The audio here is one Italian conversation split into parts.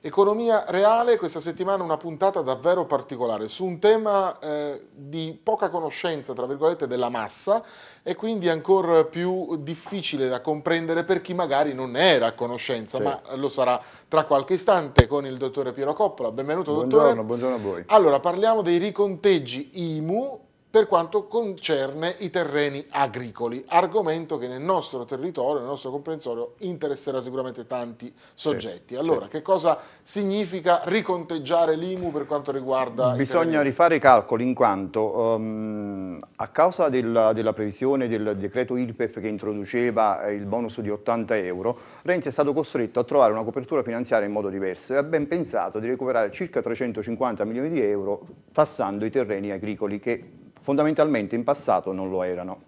Economia reale, questa settimana una puntata davvero particolare su un tema eh, di poca conoscenza, tra virgolette, della massa e quindi ancora più difficile da comprendere per chi magari non era a conoscenza, sì. ma lo sarà tra qualche istante con il dottore Piero Coppola. Benvenuto buongiorno, dottore. Buongiorno, buongiorno a voi. Allora, parliamo dei riconteggi IMU per quanto concerne i terreni agricoli, argomento che nel nostro territorio, nel nostro comprensorio, interesserà sicuramente tanti soggetti. Certo, allora, certo. che cosa significa riconteggiare l'IMU per quanto riguarda... Bisogna i rifare i calcoli in quanto um, a causa della, della, previsione del decreto IRPEF che introduceva eh, il bonus di 80 euro, Renzi è stato costretto a trovare una copertura finanziaria in modo diverso e ha ben pensato di recuperare circa 350 milioni di euro tassando i terreni agricoli che fondamentalmente in passato non lo erano.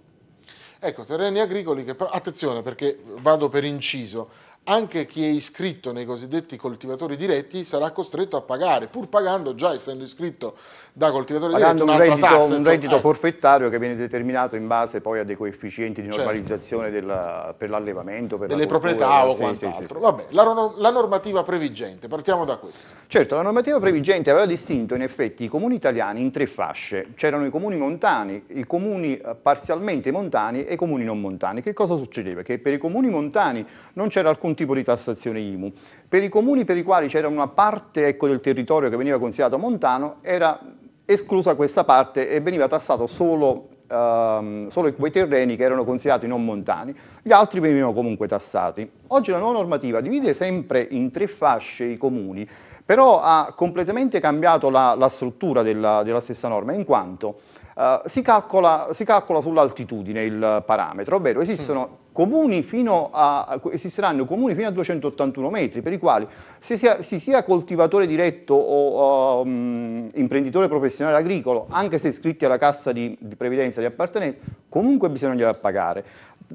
Ecco, terreni agricoli che, però, attenzione perché vado per inciso, anche chi è iscritto nei cosiddetti coltivatori diretti sarà costretto a pagare, pur pagando già essendo iscritto da coltivatore pagando diretto un reddito, tassa, un reddito eh. forfettario che viene determinato in base poi a dei coefficienti di certo. normalizzazione certo. della, per l'allevamento, per delle la cultura, proprietà o sì, quant'altro. Sì, sì, Vabbè, la, la, normativa previgente, partiamo da questo. Certo, la normativa previgente aveva distinto in effetti i comuni italiani in tre fasce, c'erano i comuni montani, i comuni eh, parzialmente montani e i comuni non montani. Che cosa succedeva? Che per i comuni montani non c'era alcun tipo di tassazione IMU. Per i comuni per i quali c'era una parte ecco, del territorio che veniva considerato montano, era esclusa questa parte e veniva tassato solo, ehm, solo quei terreni che erano considerati non montani, gli altri venivano comunque tassati. Oggi la nuova normativa divide sempre in tre fasce i comuni, però ha completamente cambiato la, la struttura della, della stessa norma, in quanto eh, si, calcola, si, calcola, sull'altitudine il parametro, ovvero esistono mm. comuni fino a, esisteranno comuni fino a 281 metri, per i quali se sia, si sia coltivatore diretto o um, imprenditore professionale agricolo, anche se iscritti alla cassa di, di previdenza di appartenenza, comunque bisognerà pagare.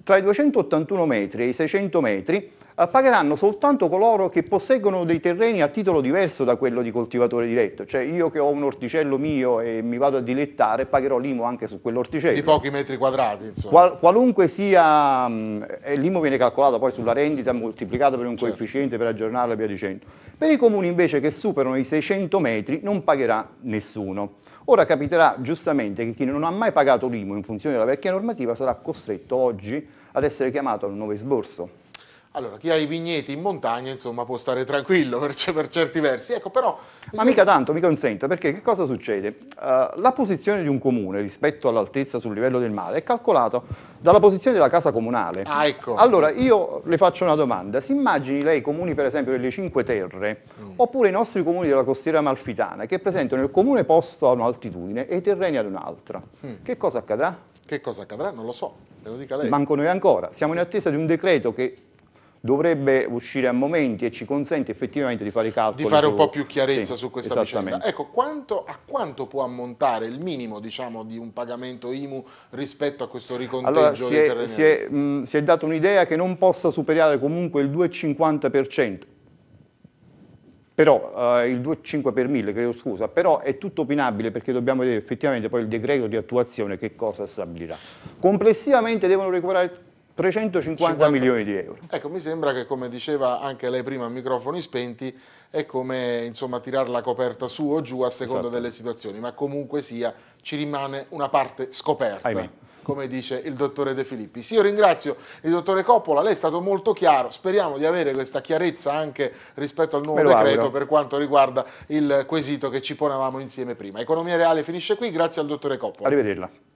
Tra i 281 metri e i 600 metri eh, pagheranno soltanto coloro che posseggono dei terreni a titolo diverso da quello di coltivatore diretto, cioè io che ho un orticello mio e mi vado a dilettare pagherò l'IMO anche su quell'orticello. Di pochi metri quadrati insomma. Qual, qualunque sia, l'IMO viene calcolato poi sulla rendita moltiplicata per un certo. coefficiente per aggiornarla e via dicendo. Per i comuni invece che superano i 600 metri non pagherà nessuno. Ora capiterà giustamente che chi non ha mai pagato l'IMO in funzione della vecchia normativa sarà costretto oggi ad essere chiamato al nuovo esborso. Allora, chi ha i vigneti in montagna, insomma, può stare tranquillo per, per certi versi. Ecco, però... Ma mica tanto, mi consenta, perché che cosa succede? Uh, la posizione di un comune rispetto all'altezza sul livello del mare è calcolata dalla posizione della casa comunale. Ah, ecco. Allora, io le faccio una domanda. Si immagini lei i comuni, per esempio, delle Cinque Terre, mm. oppure i nostri comuni della costiera amalfitana, che presentano il comune posto a un'altitudine e i terreni ad un'altra. Mm. Che cosa accadrà? Che cosa accadrà? Non lo so, te lo dica lei. Manco noi ancora. Siamo in attesa di un decreto che dovrebbe uscire a momenti e ci consente effettivamente di fare i calcoli. Di fare un su... po' più chiarezza sì, su questa vicenda. Ecco, quanto, a quanto può ammontare il minimo diciamo, di un pagamento IMU rispetto a questo riconteggio allora, si è, si è, mh, si è data un'idea che non possa superare comunque il 2,50%. Però eh, il 2,5 per 1000, credo scusa, però è tutto opinabile perché dobbiamo vedere effettivamente poi il decreto di attuazione che cosa stabilirà. Complessivamente devono recuperare 350 milioni di euro. Ecco, mi sembra che come diceva anche lei prima a microfoni spenti, è come insomma, tirare la coperta su o giù a seconda esatto. delle situazioni, ma comunque sia ci rimane una parte scoperta. Ahimè come dice il dottore De Filippi. Sì, io ringrazio il dottore Coppola, lei è stato molto chiaro, speriamo di avere questa chiarezza anche rispetto al nuovo decreto auguro. per quanto riguarda il quesito che ci ponevamo insieme prima. Economia Reale finisce qui, grazie al dottore Coppola. Arrivederla.